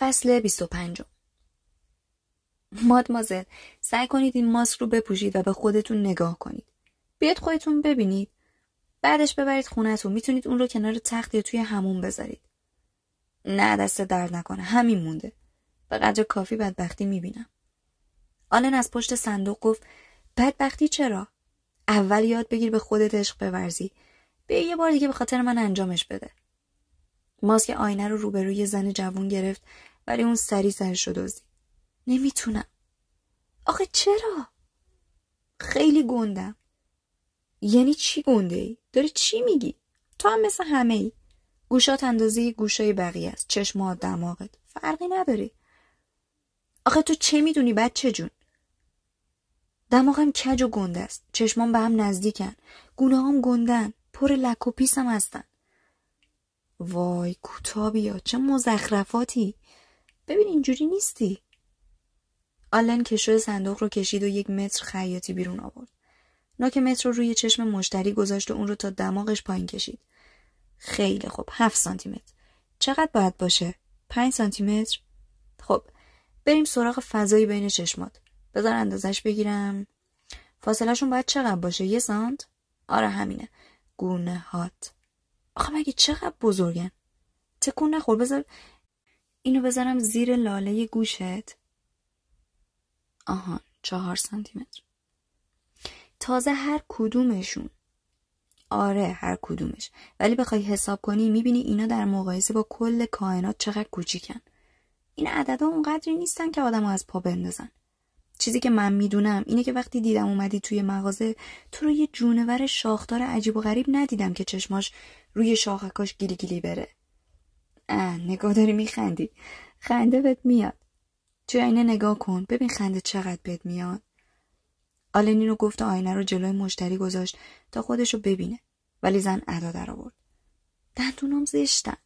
فصل 25 مادمازل سعی کنید این ماسک رو بپوشید و به خودتون نگاه کنید بیاد خودتون ببینید بعدش ببرید خونهتون میتونید اون رو کنار تخت یا توی همون بذارید نه دست درد نکنه همین مونده به قدر کافی بدبختی میبینم آلن از پشت صندوق گفت بدبختی چرا اول یاد بگیر به خودت عشق بورزی به یه بار دیگه به خاطر من انجامش بده ماسک آینه رو روبروی زن جوون گرفت ولی اون سری سرش رو دزدید نمیتونم آخه چرا خیلی گندم یعنی چی گنده ای؟ داری چی میگی؟ تو هم مثل همه ای گوشات اندازه گوشای بقیه است چشما دماغت فرقی نداری آخه تو چه میدونی بچه جون دماغم کج و گنده است چشمام به هم نزدیکن گونه هم گندن پر لک و پیسم هستن وای ها چه مزخرفاتی ببین اینجوری نیستی آلن کشو صندوق رو کشید و یک متر خیاطی بیرون آورد نوک متر رو روی چشم مشتری گذاشت و اون رو تا دماغش پایین کشید خیلی خوب هفت متر. چقدر باید باشه پنج متر. خب بریم سراغ فضایی بین چشمات بذار اندازش بگیرم فاصلهشون باید چقدر باشه یه سانت آره همینه گونه هات آخه مگه چقدر بزرگن تکون نخور بذار اینو بذارم زیر لاله گوشت آهان چهار سانتیمتر تازه هر کدومشون آره هر کدومش ولی بخوای حساب کنی میبینی اینا در مقایسه با کل کائنات چقدر کوچیکن این عددا اونقدری نیستن که آدم از پا بندازن چیزی که من میدونم اینه که وقتی دیدم اومدی توی مغازه تو رو یه جونور شاخدار عجیب و غریب ندیدم که چشماش روی شاخکاش گیلی گیلی بره اه نگاه داری میخندی خنده بهت میاد توی آینه نگاه کن ببین خنده چقدر بهت میاد آلنینو رو گفت آینه رو جلوی مشتری گذاشت تا خودش رو ببینه ولی زن ادا در آورد دندونام زشتن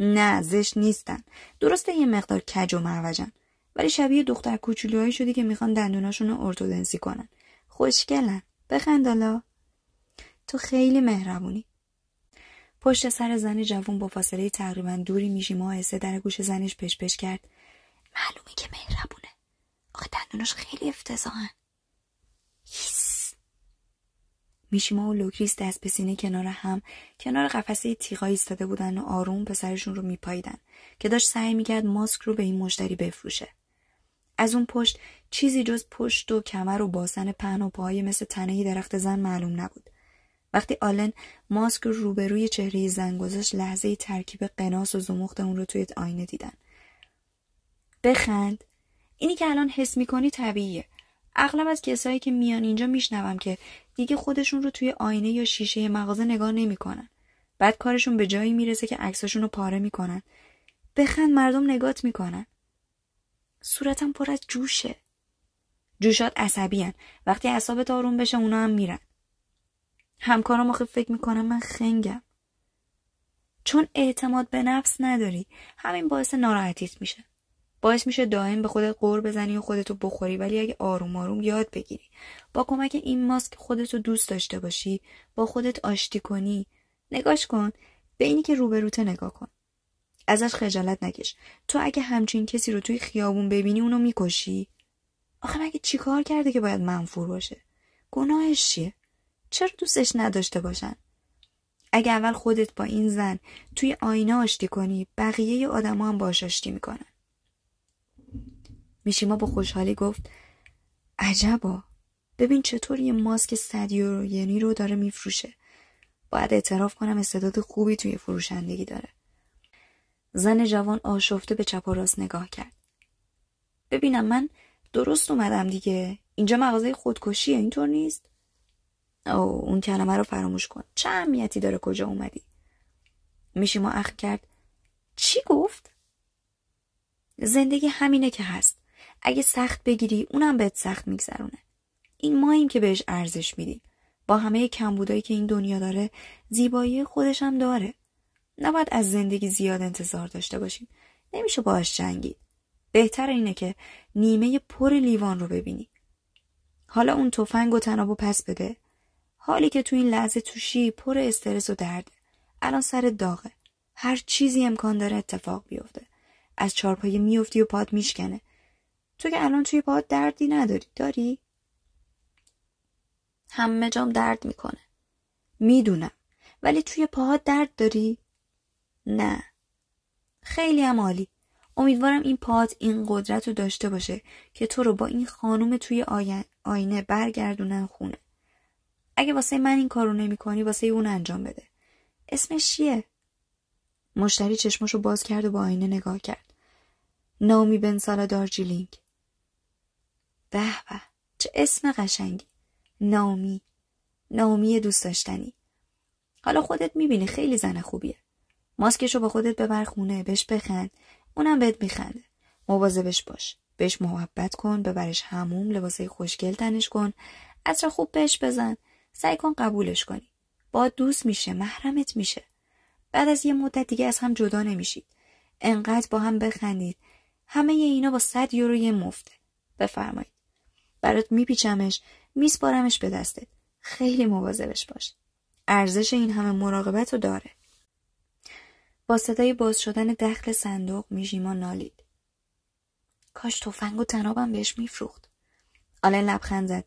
نه زشت نیستن درسته یه مقدار کج و معوجن ولی شبیه دختر کوچولوهایی شدی که میخوان دندوناشون رو ارتودنسی کنن خوشگلن بخندالا تو خیلی مهربونی پشت سر زن جوون با فاصله تقریبا دوری میشیما و در گوش زنش پشپش کرد معلومه که مهربونه آخه دندوناش خیلی افتضاحن میشیما و لوکریس دست به سینه کنار هم کنار قفسه تیغا ایستاده بودن و آروم پسرشون رو میپاییدن که داشت سعی میکرد ماسک رو به این مشتری بفروشه از اون پشت چیزی جز پشت و کمر و باسن پهن و پاهای مثل تنهی درخت زن معلوم نبود وقتی آلن ماسک روبروی چهره زن گذاشت لحظه ترکیب قناس و زمخت اون رو توی آینه دیدن بخند اینی که الان حس میکنی طبیعیه اغلب از کسایی که میان اینجا میشنوم که دیگه خودشون رو توی آینه یا شیشه مغازه نگاه نمیکنن بعد کارشون به جایی میرسه که عکساشون رو پاره میکنن بخند مردم نگات میکنن صورتم پر از جوشه جوشات عصبی وقتی اعصابت آروم بشه اونا هم میرن همکارم آخه خب فکر میکنم من خنگم چون اعتماد به نفس نداری همین باعث ناراحتیت میشه باعث میشه دائم به خودت قور بزنی و خودتو بخوری ولی اگه آروم آروم یاد بگیری با کمک این ماسک خودتو دوست داشته باشی با خودت آشتی کنی نگاش کن به اینی که روبروته نگاه کن ازش خجالت نکش تو اگه همچین کسی رو توی خیابون ببینی اونو میکشی آخه مگه چیکار کرده که باید منفور باشه گناهش چیه چرا دوستش نداشته باشن اگه اول خودت با این زن توی آینه آشتی کنی بقیه آدما هم باش آشتی میکنن میشیما با خوشحالی گفت عجبا ببین چطور یه ماسک صدیو یورو یعنی رو داره میفروشه باید اعتراف کنم استعداد خوبی توی فروشندگی داره زن جوان آشفته به چپ و راست نگاه کرد ببینم من درست اومدم دیگه اینجا مغازه خودکشیه اینطور نیست او اون کلمه رو فراموش کن چه اهمیتی داره کجا اومدی میشی ما اخ کرد چی گفت زندگی همینه که هست اگه سخت بگیری اونم بهت سخت میگذرونه این ماییم که بهش ارزش میدیم با همه کمبودایی که این دنیا داره زیبایی خودش هم داره نباید از زندگی زیاد انتظار داشته باشیم نمیشه باش جنگید بهتر اینه که نیمه پر لیوان رو ببینی حالا اون تفنگ و تنابو پس بده حالی که تو این لحظه توشی پر استرس و درده الان سر داغه هر چیزی امکان داره اتفاق بیفته از چارپایه میفتی و پاد میشکنه تو که الان توی پاد دردی نداری داری همه جام درد میکنه میدونم ولی توی پاهات درد داری نه خیلی هم عالی امیدوارم این پاد این قدرت رو داشته باشه که تو رو با این خانوم توی آینه برگردونن خونه اگه واسه من این کارو کنی، واسه اون انجام بده اسمش چیه مشتری چشمشو باز کرد و با آینه نگاه کرد نامی بن سالا دارجیلینگ به به چه اسم قشنگی نامی نامی دوست داشتنی حالا خودت میبینی خیلی زن خوبیه ماسکشو با خودت ببر خونه بهش بخند اونم بهت میخنده مواظبش باش بهش محبت کن ببرش هموم لباسه خوشگل تنش کن عطر خوب بهش بزن سعی کن قبولش کنی با دوست میشه محرمت میشه بعد از یه مدت دیگه از هم جدا نمیشید انقدر با هم بخندید همه اینا با صد یورو یه مفته بفرمایید برات میپیچمش میسپارمش به دستت خیلی مواظبش باش ارزش این همه مراقبت رو داره با صدای باز شدن دخل صندوق میشیما نالید کاش تفنگ و تنابم بهش میفروخت آلن لبخند زد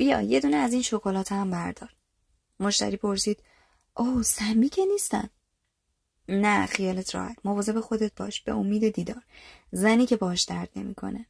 بیا یه دونه از این شکلات هم بردار مشتری پرسید او سمی که نیستن نه خیالت راحت مواظب خودت باش به امید دیدار زنی که باش درد نمیکنه